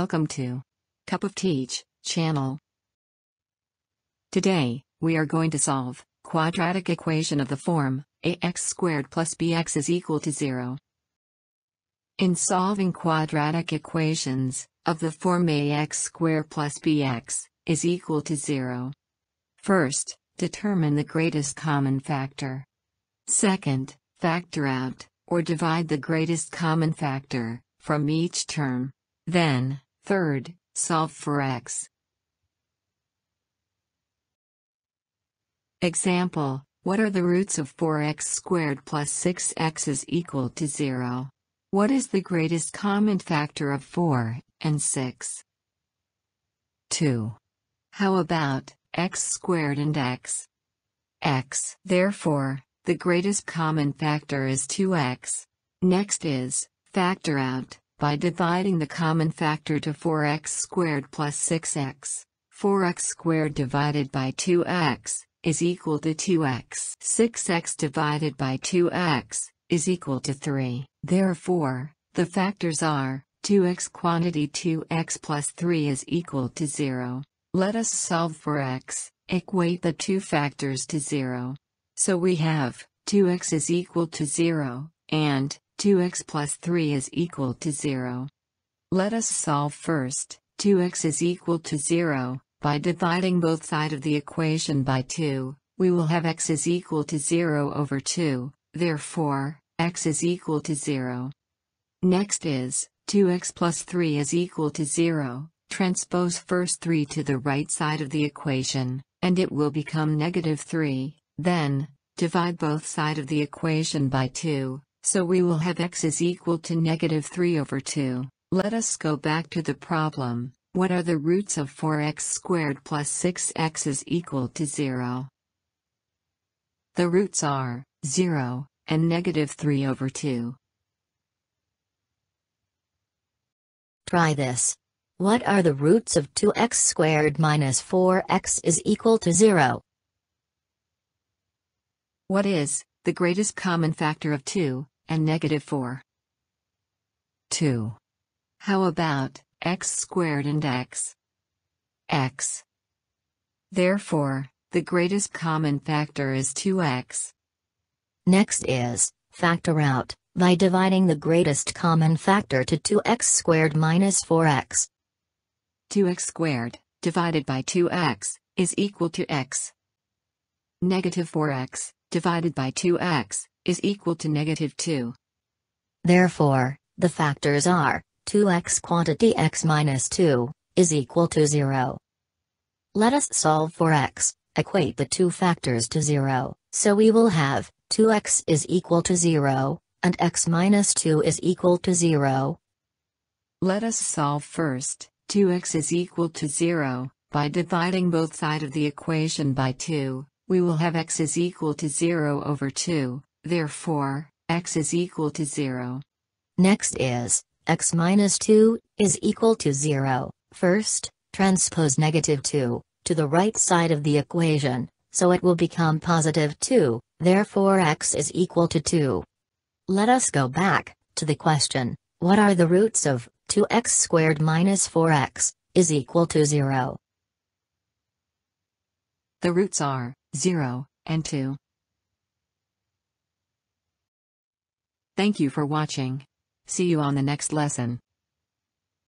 Welcome to Cup of Teach channel. Today, we are going to solve quadratic equation of the form ax squared plus bx is equal to 0. In solving quadratic equations of the form ax squared plus bx is equal to 0. First, determine the greatest common factor. Second, factor out or divide the greatest common factor from each term. Then, Third, solve for x. Example, what are the roots of 4x squared plus 6x is equal to 0? What is the greatest common factor of 4 and 6? 2. How about x squared and x? x. Therefore, the greatest common factor is 2x. Next is, factor out by dividing the common factor to 4x squared plus 6x. 4x squared divided by 2x is equal to 2x. 6x divided by 2x is equal to 3. Therefore, the factors are 2x quantity 2x plus 3 is equal to 0. Let us solve for x, equate the two factors to 0. So we have 2x is equal to 0, and 2x plus 3 is equal to 0. Let us solve first, 2x is equal to 0, by dividing both side of the equation by 2, we will have x is equal to 0 over 2, therefore, x is equal to 0. Next is, 2x plus 3 is equal to 0, transpose first 3 to the right side of the equation, and it will become negative 3, then, divide both side of the equation by 2, so we will have x is equal to negative 3 over 2. Let us go back to the problem. What are the roots of 4x squared plus 6x is equal to 0? The roots are 0 and negative 3 over 2. Try this. What are the roots of 2x squared minus 4x is equal to 0? What is the greatest common factor of 2 and negative 4. 2. How about x squared and x? x. Therefore, the greatest common factor is 2x. Next is, factor out, by dividing the greatest common factor to 2x squared minus 4x. 2x squared, divided by 2x, is equal to x. Negative 4x divided by 2x, is equal to negative 2. Therefore, the factors are 2x quantity x minus 2 is equal to 0. Let us solve for x, equate the two factors to 0, so we will have 2x is equal to 0, and x minus 2 is equal to 0. Let us solve first, 2x is equal to 0, by dividing both side of the equation by 2 we will have x is equal to 0 over 2, therefore, x is equal to 0. Next is, x minus 2, is equal to 0. First, transpose negative 2, to the right side of the equation, so it will become positive 2, therefore x is equal to 2. Let us go back, to the question, what are the roots of 2x squared minus 4x, is equal to 0? The roots are 0, and 2. Thank you for watching. See you on the next lesson.